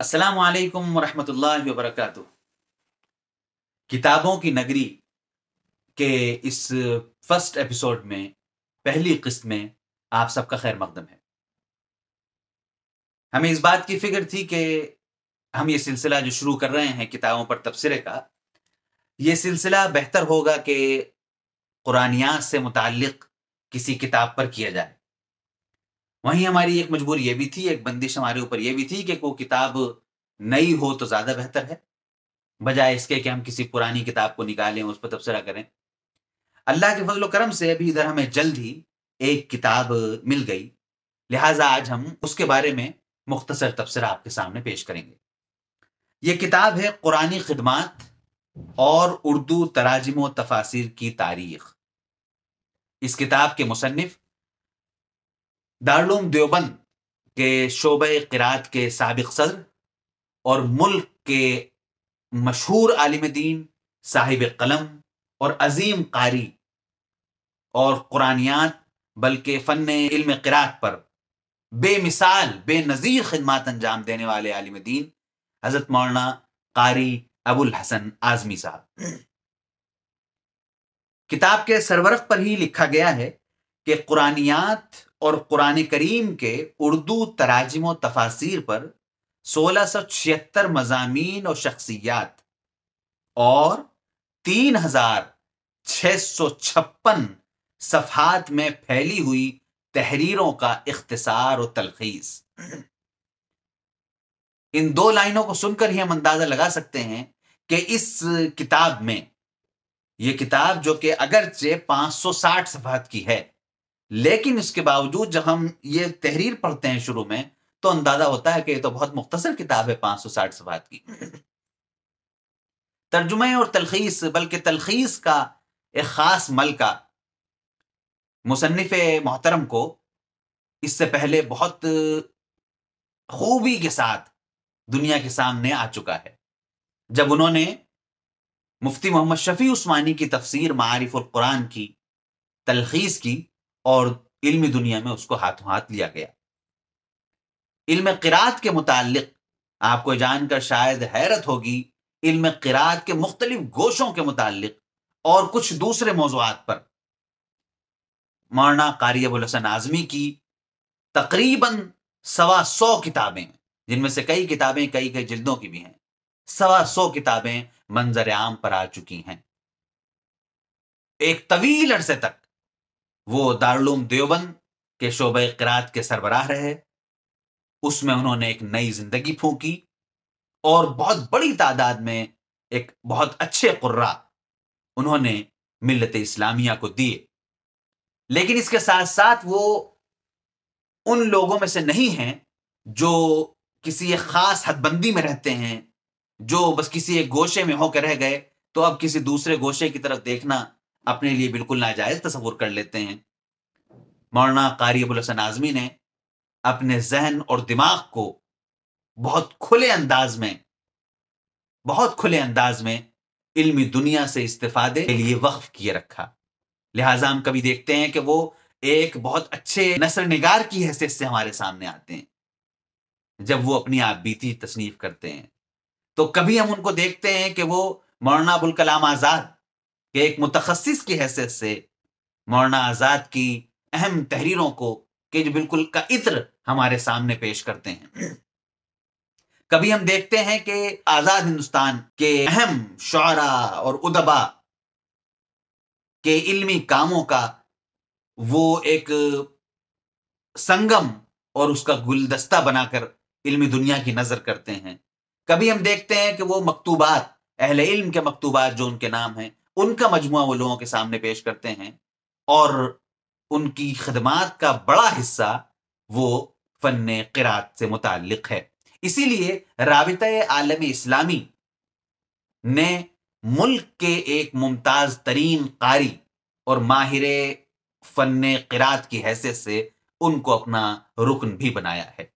अस्सलाम वालेकुम वरहमतुल्लाहि किताबों की नगरी के इस फर्स्ट एपिसोड में पहली किस्त में आप सबका खैर मकदम है हमें इस बात की फिक्र थी कि हम ये सिलसिला जो शुरू कर रहे हैं किताबों पर तबसरे का ये सिलसिला बेहतर होगा कि कुरानिया से मुतल किसी किताब पर किया जाए वहीं हमारी एक मजबूर यह भी थी एक बंदिश हमारे ऊपर यह भी थी कि वो किताब नई हो तो ज़्यादा बेहतर है बजाय इसके कि हम किसी पुरानी किताब को निकालें उस पर तबसरा करें अल्लाह के फजल करम से अभी इधर हमें जल्द ही एक किताब मिल गई लिहाजा आज हम उसके बारे में मुख्तसर तबसरा आपके सामने पेश करेंगे ये किताब है कुरानी खदमात और उर्दू तराजिम तफासिर की तारीख इस किताब के मुसनफ दारुम देवबंद के शोब किरात के सबक सदर और मुल्क के मशहूर आलिम दीन साहिब कलम और अजीम कारी और कुरानियात बल्कि फ़न इल्म किरात पर बेमिसाल बेनज़ीर खदमात अंजाम देने वाले आलिम दीन हज़रत मौलाना कारी अबुल हसन आज़मी साहब किताब के सरवरक पर ही लिखा गया है कि कुरानियात और कुरान करीम के उर्दू तराजिम तफासिर पर सोलह सौ छिहत्तर मजामीन और शख्सियात और तीन हजार छह सौ छप्पन सफहत में फैली हुई तहरीरों का इख्तसार और तलखीस इन दो लाइनों को सुनकर ही हम अंदाजा लगा सकते हैं कि इस किताब में ये किताब जो कि अगरचे 560 सफहत की है लेकिन इसके बावजूद जब हम ये तहरीर पढ़ते हैं शुरू में तो अंदाजा होता है कि ये तो बहुत मुख्तसर किताब है 560 सफात की तर्जुमे और तलखीस बल्कि तलखीस का एक ख़ास मलका मुसनफ़ मोहतरम को इससे पहले बहुत खूबी के साथ दुनिया के सामने आ चुका है जब उन्होंने मुफ्ती मोहम्मद शफी उस्मानी की तफसीर मारिफ और कुरान की तलखीज की और इल्मी दुनिया में उसको हाथों हाथ लिया गया इल्म किरात के मुतालिक आपको जानकर शायद हैरत होगी इल्म किरात के मुख्तलिफ गोशों के मुतालिक और कुछ दूसरे मौजूद पर मौलाना कारी अबुल हसन आजमी की तकरीबन सवा सौ किताबें जिनमें से कई किताबें कई कई जिल्दों की भी हैं सवा सौ किताबें मंजर आम पर आ चुकी हैं एक तवील अरसे तक वो दारुलूम देवबंद के शोब करात के सरबराह रहे उसमें उन्होंने एक नई जिंदगी फूकी और बहुत बड़ी तादाद में एक बहुत अच्छे कुर्रा उन्होंने मिलत इस्लामिया को दिए लेकिन इसके साथ साथ वो उन लोगों में से नहीं हैं जो किसी एक खास हदबंदी में रहते हैं जो बस किसी एक गोशे में होकर रह गए तो अब किसी दूसरे गोशे की तरफ देखना अपने लिए बिल्कुल नाजायज तस्वुर कर लेते हैं मौलाना कारी अबुल हसन आजमी ने अपने जहन और दिमाग को बहुत खुले अंदाज में बहुत खुले अंदाज में इल्मी दुनिया से इस्तेफादे के लिए वक्फ किए रखा लिहाजा हम कभी देखते हैं कि वो एक बहुत अच्छे नसर निगार की हैसियत से हमारे सामने आते हैं जब वो अपनी आप बीती तसनीफ करते हैं तो कभी हम उनको देखते हैं कि वो मौलाना अबुल कलाम आज़ाद के एक मुतखस की हैसियत से मौलाना आज़ाद की अहम तहरीरों को के जो बिल्कुल का इत्र हमारे सामने पेश करते हैं कभी हम देखते हैं कि आज़ाद हिंदुस्तान के अहम शरा और उदबा के इल्मी कामों का वो एक संगम और उसका गुलदस्ता बनाकर इल्मी दुनिया की नजर करते हैं कभी हम देखते हैं कि वो मकतूबात अहले इल्म के मकतूबात जो उनके नाम हैं उनका मजमु वो लोगों के सामने पेश करते हैं और उनकी खदमात का बड़ा हिस्सा वो फन किरात से मुतल है इसीलिए राबित आलम इस्लामी ने मुल्क के एक मुमताज तरीन कारी और माहिर फन किरात की हैसियत से उनको अपना रुकन भी बनाया है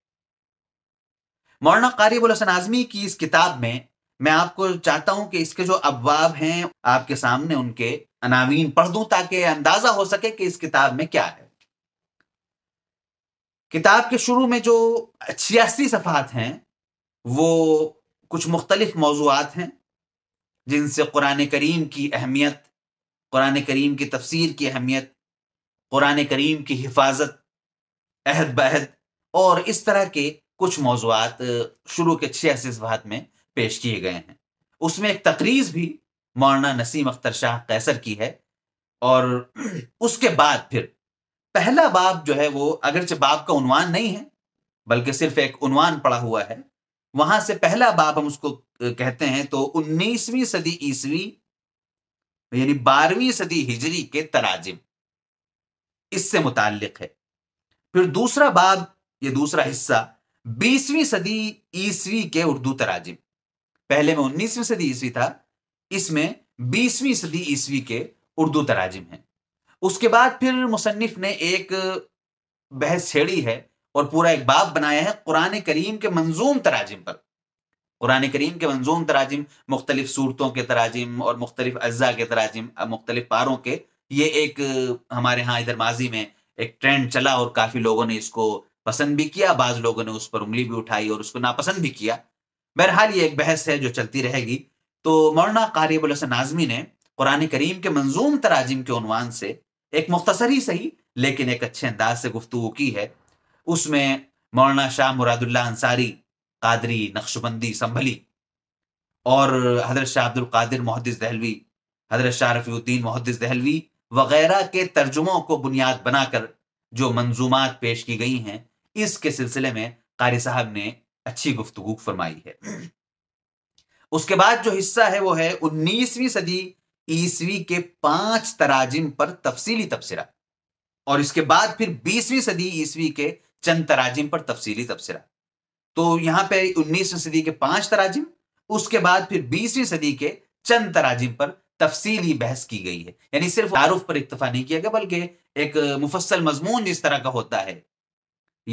मौलाना कारिबुल हसन आजमी की इस किताब में मैं आपको चाहता हूं कि इसके जो अबवाब हैं आपके सामने उनके अनावीन पढ़ दूं ताकि अंदाजा हो सके कि इस किताब में क्या है किताब के शुरू में जो छियासी सफात हैं वो कुछ मुख्तलिफ मौजूद हैं जिनसे कुरान करीम की अहमियत कुरान करीम की तफसीर की अहमियत कुरान करीम की हिफाजत अहद बहद और इस तरह के कुछ मौजूद शुरू के छः वहात में पेश किए गए हैं उसमें एक तकरीज भी मौलाना नसीम अख्तर शाह कैसर की है और उसके बाद फिर पहला बाब जो है वो अगरचे बाब का उनवान नहीं है बल्कि सिर्फ एक उनवान पड़ा हुआ है वहां से पहला बाब हम उसको कहते हैं तो 19वीं सदी ईसवी यानी 12वीं सदी हिजरी के तराजिम इससे मुतालिक है फिर दूसरा बाब ये दूसरा हिस्सा बीसवीं सदी ईसवी के उर्दू तराजिम पहले में उन्नीसवीं सदी ईसवी था इसमें बीसवीं सदी ईसवी के उर्दू तराजिम है उसके बाद फिर मुसन्फ ने एक बहस छेड़ी है और पूरा एक बाब बनाया है कुरान करीम के मंजूम तराजिम पर कुरान करीम के मंजूम तराजिम मुख्तलिफ सूरतों के तराजिम और मुख्तलिफ अज्जा के तराजिम मुख्तलिफ पारों के ये एक हमारे यहाँ इधर माजी में एक ट्रेंड चला और काफ़ी लोगों ने इसको पसंद भी किया बाज लोगों ने उस पर उंगली भी उठाई और उसको नापसंद भी किया बहरहाल ये एक बहस है जो चलती रहेगी तो मौलाना कारी हसन आजमी ने कुरान करीम के मंजूम तराजिम के उनवान से एक मुख्तसर ही सही लेकिन एक अच्छे अंदाज से गुफ्तु की है उसमें मौलाना शाह मुरादुल्ला अंसारी कादरी नक्शबंदी संभली और हजरत शाह अब्दुल कादिर मोहदिस दहलवी हजरत शाह रफ़ीउद्दीन मोहदस दहलवी वगैरह के तर्जुमों को बुनियाद बनाकर जो मंजूमात पेश की गई हैं इसके सिलसिले में कारी साहब ने अच्छी गुफ्तगु फरमाई है उसके बाद जो हिस्सा है वो है उन्नीसवीं सदी ईसवी के पांच तराजिम पर तफसीली तबसरा और इसके बाद फिर बीसवीं सदी ईसवी के चंद तराजिम पर तफसीली तबसरा तो यहां पे उन्नीसवीं सदी के पांच तराजिम उसके बाद फिर बीसवीं सदी के चंद तराजिम पर तफसीली बहस की गई है यानी सिर्फ आरूफ पर इतफा नहीं किया गया बल्कि एक मुफस्सल मजमून जिस तरह का होता है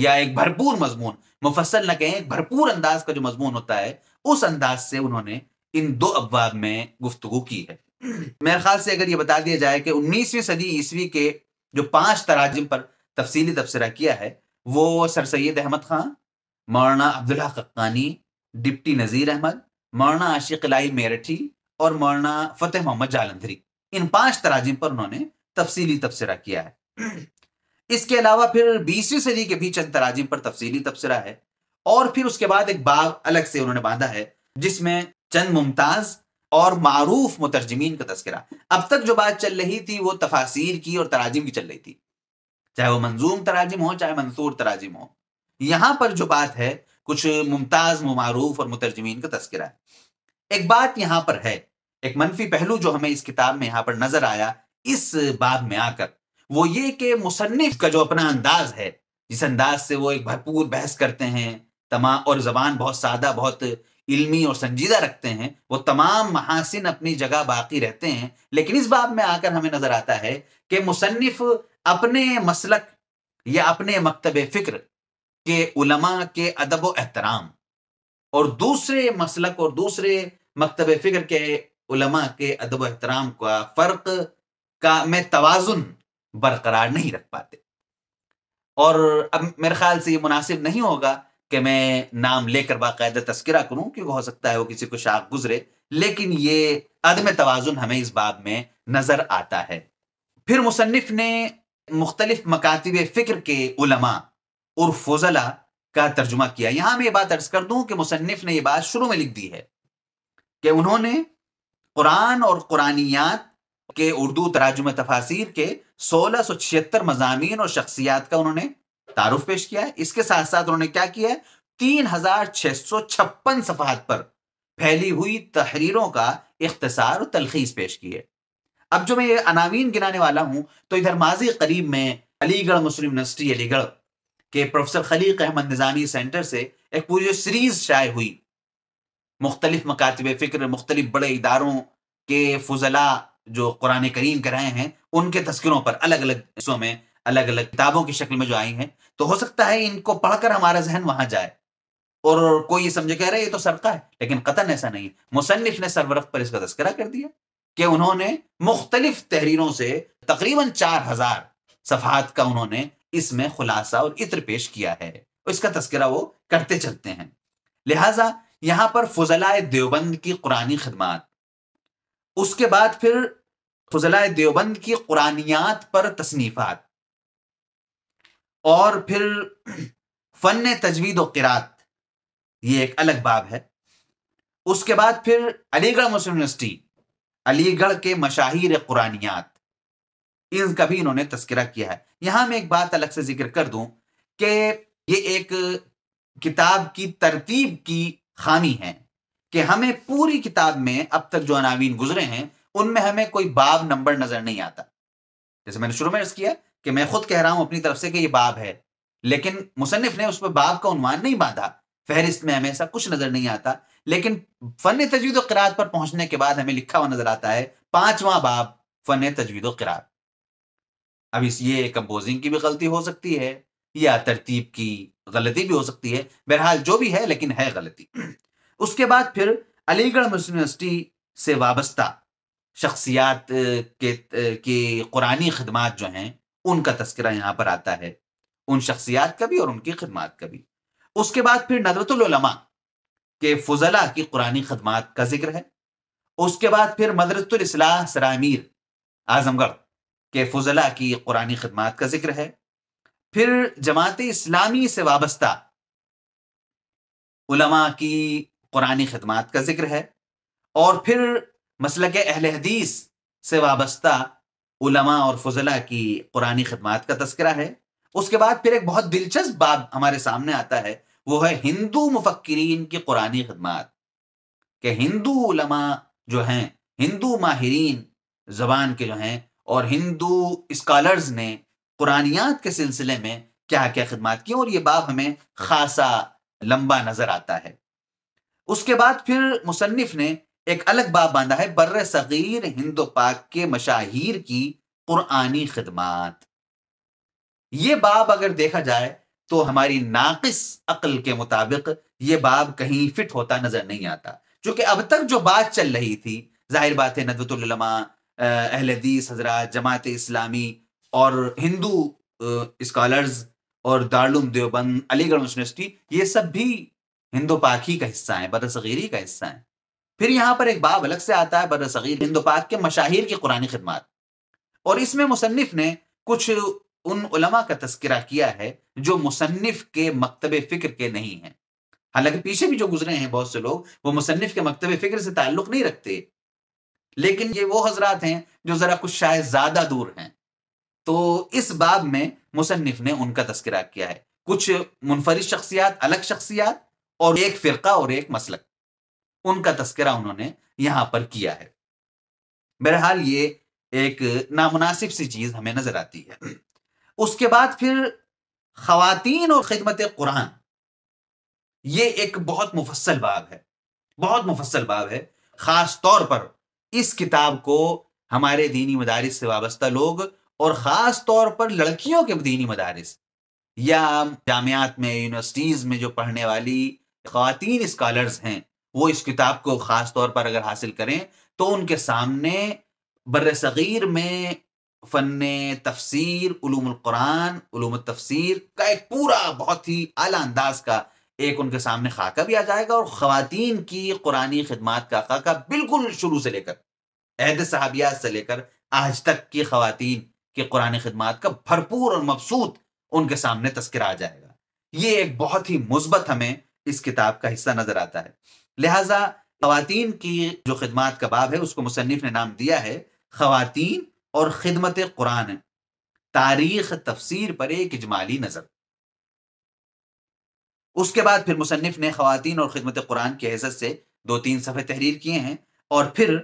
या एक भरपूर मजमून मुफसल न कहें एक भरपूर अंदाज का जो मजमून होता है उस अंदाज से उन्होंने इन दो अबवाब में गुफ्तु की है मेरे ख्याल से अगर ये बता दिया जाए कि उन्नीसवीं सदी ईस्वी के जो पांच तराजिम पर तफसीली तबसरा किया है वो सर सैद अहमद खान मौलाना अब्दुल्ला हक्कानी डिप्टी नज़ीर अहमद मौलाना आशिक लाई मेरठी और मौलाना फतेह मोहम्मद जालंधरी इन पांच तराजिम पर उन्होंने तफसीली तबसरा किया है इसके अलावा फिर बीसवीं सदी के भी चंद तराजिम पर तफसीली तबसरा है और फिर उसके बाद एक बाग अलग से उन्होंने बांधा है जिसमें चंद मुमताज और मारूफ मुतरजमीन का तस्करा अब तक जो बात चल रही थी वो तफासिर की और तराजिम की चल रही थी चाहे वो मंजूम तराजिम हो चाहे मंसूर तराजिम हो यहां पर जो बात है कुछ मुमताज मारूफ और मुतरजमीन का तस्करा है एक बात यहां पर है एक मनफी पहलू जो हमें इस किताब में यहां पर नजर आया इस बाब में आकर वो ये कि मुसनफ़ का जो अपना अंदाज है जिस अंदाज से वो एक भरपूर बहस करते हैं तमाम और जबान बहुत सादा बहुत इल्मी और संजीदा रखते हैं वो तमाम महासिन अपनी जगह बाकी रहते हैं लेकिन इस बाब में आकर हमें नजर आता है कि मुसनफ़ अपने मसलक या अपने मकतब फिक्र के उलमा के अदब व एहतराम और दूसरे मसलक और दूसरे मकतब फिक्र के उलमा के अदब एहतराम का फ़र्क का में तोज़ुन बरकरार नहीं रख पाते और अब मेरे ख्याल से ये मुनासिब नहीं होगा कि मैं नाम लेकर बाकायदा तस्करा करूं क्योंकि हो सकता है वो किसी को शाख गुजरे लेकिन ये अदम तोज़ुन हमें इस बाब में नज़र आता है फिर मुसनफ़ ने मुख्तलिफ मकातिब फ़िक्र के उलमा और फजला का तर्जुमा किया यहाँ मैं ये बात अर्ज कर दूं कि मुसनफ़ ने यह बात शुरू में लिख दी है कि उन्होंने कुरान और कुरानियात के उर्दू तराजुम तफासिर के सोलह सौ छिहत्तर मजामी और शख्सियात का उन्होंने तारुफ पेश किया है इसके साथ साथ उन्होंने क्या किया है तीन हजार छह सौ छप्पन सफहत पर फैली हुई तहरीरों का इख्तसार और तलखीज पेश की है अब जो मैं ये अनावीन गिनाने वाला हूं तो इधर माजी करीब में अलीगढ़ मुस्लिम यूनिवर्सिटी अलीगढ़ के प्रोफेसर खलीक अहमद निज़ामी सेंटर से एक पूरी सीरीज शाये हुई मुख्तलिफ मकातब फ़िक्र मुख्तलिफ बड़े इदारों के फजला जो कुरान करीम कराए रहे हैं उनके तस्करों पर अलग अलग हिस्सों में अलग अलग किताबों की शक्ल में जो आई हैं तो हो सकता है इनको पढ़कर हमारा जहन वहां जाए और कोई ये समझे कह रहे ये तो सरका है लेकिन कतन ऐसा नहीं मुसनफ ने सरवरफ पर इसका तस्करा कर दिया कि उन्होंने मुख्तलिफ तहरीरों से तकरीबन चार हजार सफात का उन्होंने इसमें खुलासा और इत्र पेश किया है इसका तस्करा वो करते चलते हैं लिहाजा यहाँ पर फजलाए देवबंद की कुरानी खदमात उसके बाद फिर फजलाए देवबंद की कुरानियात पर तसनीफात और फिर फन तजवीद किरात ये एक अलग बाब है उसके बाद फिर अलीगढ़ मुस्लिम यूनिवर्सिटी अलीगढ़ के मशाहिर कुरानियात इनका भी इन्होंने तस्करा किया है यहां मैं एक बात अलग से जिक्र कर दूं कि ये एक किताब की तरतीब की खामी है कि हमें पूरी किताब में अब तक जो अनावीन गुजरे हैं उनमें हमें कोई बाब नंबर नजर नहीं आता जैसे मैंने शुरू में अर्ज किया कि मैं खुद कह रहा हूं अपनी तरफ से कि ये बाब है लेकिन मुसनफ ने उस पर बाब का उनवान नहीं बांधा फहरिस्त में हमें ऐसा कुछ नजर नहीं आता लेकिन फन तजवीद किरात पर पहुंचने के बाद हमें लिखा हुआ नजर आता है पांचवा बाब फन तजवीद किरात अब इस ये कंपोजिंग की भी गलती हो सकती है या तरतीब की गलती भी हो सकती है बहरहाल जो भी है लेकिन है गलती उसके बाद फिर अलीगढ़ मुस्लिम यूनिवर्सिटी से वाबस्ता शख्सियात के की कुरानी खदमात जो हैं उनका तस्करा यहाँ पर आता है उन शख्सियात का भी और उनकी खदमात का भी उसके बाद फिर नदरतुलमा के फजला की कुरानी खदमात का जिक्र है उसके बाद फिर मदरतुलसलाह सरामीर आजमगढ़ के फजला की कुरानी खदमात का जिक्र है फिर जमात इस्लामी से वाबस्ता उलमा की कुरानी खदमात का जिक्र है और फिर मसल के अहल हदीस से वाबस्ता उलमा और फजला की कुरानी खदमात का तस्करा है उसके बाद फिर एक बहुत दिलचस्प बाब हमारे सामने आता है वो है हिंदू मुफक्रीन की कुरानी खदमात के हिंदू उलमा जो हैं हिंदू माहरीन जबान के जो हैं और हिंदू स्कॉलर्स ने कुरानियात के सिलसिले में क्या क्या खदमात की और ये बाब हमें खासा लंबा नजर आता है उसके बाद फिर मुसन्फ ने एक अलग बाब बांधा है बर सगीर हिंद पाक के मशाहिर की कुरानी खदमात ये बाब अगर देखा जाए तो हमारी नाकिस अकल के मुताबिक ये बाब कहीं फिट होता नजर नहीं आता क्योंकि अब तक जो बात चल रही थी जाहिर बात है नदवतुल्लमा अहलदीस हजरा जमात इस्लामी और हिंदू स्कॉलर्स और दारुम देवबंद अलीगढ़ यूनिवर्सिटी ये सब भी हिंदो पाक ही का हिस्सा है बदर ही का हिस्सा है फिर यहाँ पर एक बाब अलग से आता है बदर सगीर हिंदो पाक के मशाहिर की कुरानी खदमात और इसमें मुसनफ ने कुछ उन उलमा का तस्करा किया है जो मुसनफ के मकतब फिक्र के नहीं हैं हालांकि पीछे भी जो गुजरे हैं बहुत से लोग वो मुसनफ के मकतब फिक्र से ताल्लुक नहीं रखते लेकिन ये वो हजरात हैं जो जरा कुछ शायद ज्यादा दूर हैं तो इस बाब में मुसनफ ने उनका तस्करा किया है कुछ मुनफरद शख्सियात अलग शख्सियात और एक फिरका और एक मसलक उनका तस्करा उन्होंने यहां पर किया है बहरहाल ये एक नामुनासिब सी चीज हमें नजर आती है उसके बाद फिर खातन और खिदमत कुरान ये एक बहुत मुफसल बाब है बहुत मुफसल बाब है खास तौर पर इस किताब को हमारे दीनी मदारस से वाबस्ता लोग और ख़ास तौर पर लड़कियों के दीनी मदारस या जामियात में यूनिवर्सिटीज़ में जो पढ़ने वाली खातन स्कॉलर्स हैं वो इस किताब को ख़ास तौर पर अगर हासिल करें तो उनके सामने बर सग़ीर में फ़न तफसर ूमक़ुरान तफसर का एक पूरा बहुत ही अला अंदाज का एक उनके सामने खाका भी आ जाएगा और खातन की कुरानी खदमात का खाका बिल्कुल शुरू से लेकर अहद साहबियात से लेकर आज तक की खातन की कुरान खदमात का भरपूर और मबसूत उनके सामने तस्करा आ जाएगा ये एक बहुत ही मुस्बत हमें इस किताब का हिस्सा नजर आता है लिहाजा खातन की जो खिदमत का बाब है उसको मुसनफ़ ने नाम दिया है खातन और खिदमत कुरान तारीख तफसर पर एक इजमाली नज़र उसके बाद फिर मुसनफ़ ने खातन और खिदमत कुरान की हजत से दो तीन सफ़े तहरीर किए हैं और फिर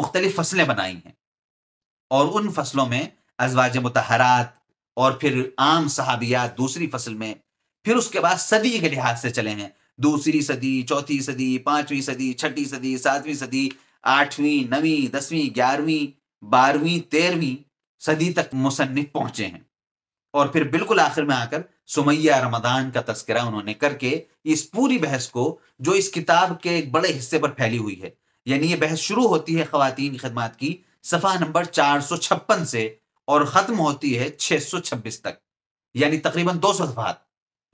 मुख्तलिफ फसलें बनाई हैं और उन फसलों में अजवाज मतहरात और फिर आम सहाबियात दूसरी फसल में फिर उसके बाद सदी के लिहाज से चले हैं दूसरी सदी चौथी सदी पांचवी सदी छठी सदी सातवीं सदी आठवीं नवीं दसवीं ग्यारहवीं बारहवीं तेरहवीं सदी तक मुसन्फ पहुंचे हैं और फिर बिल्कुल आखिर में आकर सुमैया रमदान का तस्करा उन्होंने करके इस पूरी बहस को जो इस किताब के एक बड़े हिस्से पर फैली हुई है यानी ये बहस शुरू होती है खातन की खदमात की सफा नंबर चार से और ख़त्म होती है 626 तक यानी तकरीबन दो सौ सफात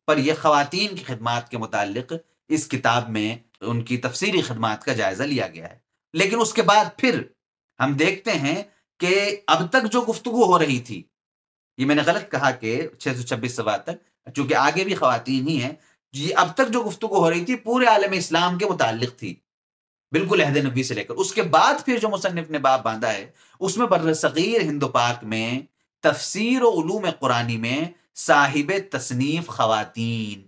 पर यह खातन की खदमात के मुतालिक इस किताब में उनकी तफसीरी खदमात का जायजा लिया गया है लेकिन उसके बाद फिर हम देखते हैं कि अब तक जो गुफ्तु हो रही थी ये मैंने गलत कहा कि छह सौ छब्बीस सवा तक चूंकि आगे भी खातन ही हैं ये अब तक जो गुफ्तु हो रही थी पूरे आलम इस्लाम के मुतालिक थी बिल्कुल अहद नबी से लेकर उसके बाद फिर जो मुसनफ ने बाप बांधा है उसमें बर्र सगीर हिंदो पाक में तफसीर वलूम कुरानी में साहिब तसनीफ खातन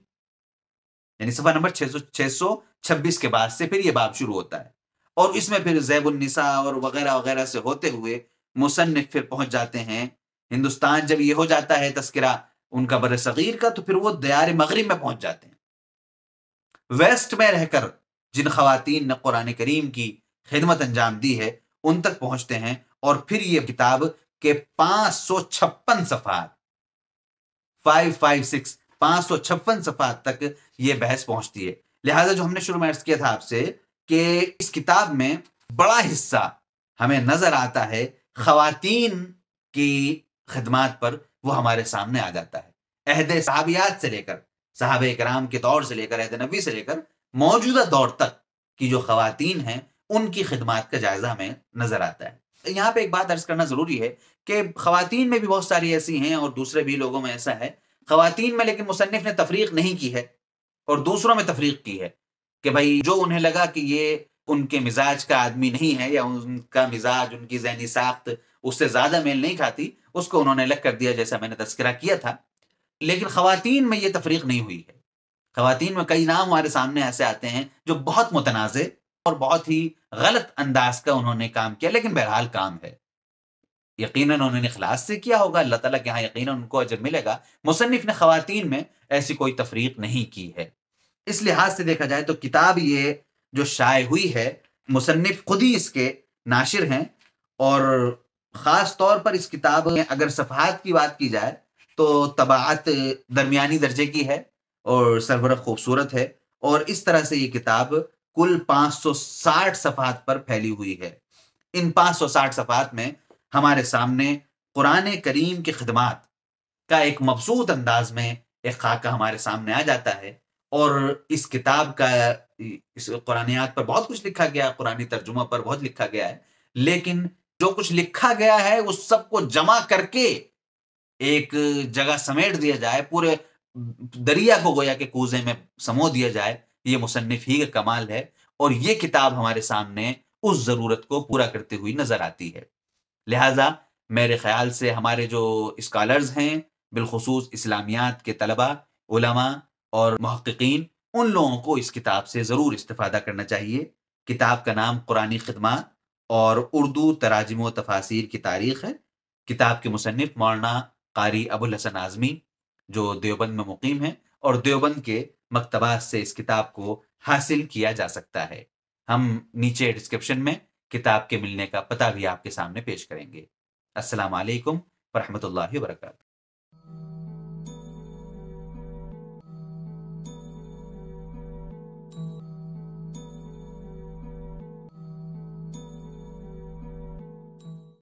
यानी सफा नंबर छह सौ छब्बीस के बाद से फिर ये बाब शुरू होता है और इसमें फिर जैबुलनिसा और वगैरह वगैरह से होते हुए मुसनफ फिर पहुंच जाते हैं हिंदुस्तान जब ये हो जाता है तस्करा उनका बर सगीर का तो फिर वो दयार मगरब में पहुंच जाते हैं वेस्ट में रहकर जिन खातन ने कुरान करीम की खिदमत अंजाम दी है उन तक पहुंचते हैं और फिर ये किताब के पाँच सौ छप्पन सफात फाइव फाइव सिक्स पांच सौ छप्पन सफात तक ये बहस पहुंचती है लिहाजा जो हमने शुरू में अर्ज किया था आपसे कि इस किताब में बड़ा हिस्सा हमें नजर आता है खातन की खदमात पर वो हमारे सामने आ जाता है अहद साहबियात से लेकर साहब कराम के दौर से लेकर अहद नबी से लेकर मौजूदा दौर तक की जो खातन हैं उनकी खदमात का जायजा हमें नजर आता है यहाँ पे एक बात अर्ज करना जरूरी है कि खातन में भी बहुत सारी ऐसी हैं और दूसरे भी लोगों में ऐसा है खातन में लेकिन मुसनफ़ ने तफरीक नहीं की है और दूसरों में तफरीक की है कि भाई जो उन्हें लगा कि ये उनके मिजाज का आदमी नहीं है या उनका मिजाज उनकी जहनी साख्त उससे ज़्यादा मेल नहीं खाती उसको उन्होंने अलग कर दिया जैसा मैंने तस्करा किया था लेकिन खातन में ये तफरीक नहीं हुई है खातन में कई नाम हमारे सामने ऐसे आते हैं जो बहुत मुतनाज़ और बहुत ही गलत अंदाज का उन्होंने काम किया लेकिन बहरहाल काम है यकीनन उन्होंने इखलास से किया होगा अल्लाह ताला के यहाँ यकीन उनको अजर मिलेगा मुसनफ़ ने खातन में ऐसी कोई तफरीक नहीं की है इस लिहाज से देखा जाए तो किताब ये जो शाये हुई है मुसनफ़ खुद ही इसके नाशिर हैं और ख़ास तौर पर इस किताब में अगर सफ़ात की बात की जाए तो तबात दरमिया दर्जे की है और सरबरा खूबसूरत है और इस तरह से ये किताब कुल 560 सफात पर फैली हुई है इन 560 सफात में हमारे सामने कुरान करीम की खदमात का एक मबसूत अंदाज में एक खाका हमारे सामने आ जाता है और इस किताब का इस कुरानियात पर बहुत कुछ लिखा गया कुरानी तर्जुमा पर बहुत लिखा गया है लेकिन जो कुछ लिखा गया है उस सब को जमा करके एक जगह समेट दिया जाए पूरे दरिया को गोया के कूजे में समो दिया जाए ये मुसनफ़ ही का कमाल है और ये किताब हमारे सामने उस ज़रूरत को पूरा करती हुई नज़र आती है लिहाजा मेरे ख्याल से हमारे जो स्कॉलर्स हैं बिलखसूस इस्लामियात के तलबा उलमा और महक्कीन उन लोगों को इस किताब से ज़रूर इस्तादा करना चाहिए किताब का नाम कुरानी खदमात और उर्दू तराजम व तफासिर की तारीख है किताब के मुसनफ़ मौलाना कारी अबुल हसन आज़मी जो देवबंद में मुकीम हैं और देवबंद के मकतबात से इस किताब को हासिल किया जा सकता है हम नीचे डिस्क्रिप्शन में किताब के मिलने का पता भी आपके सामने पेश करेंगे असलकम वरहमल वर्का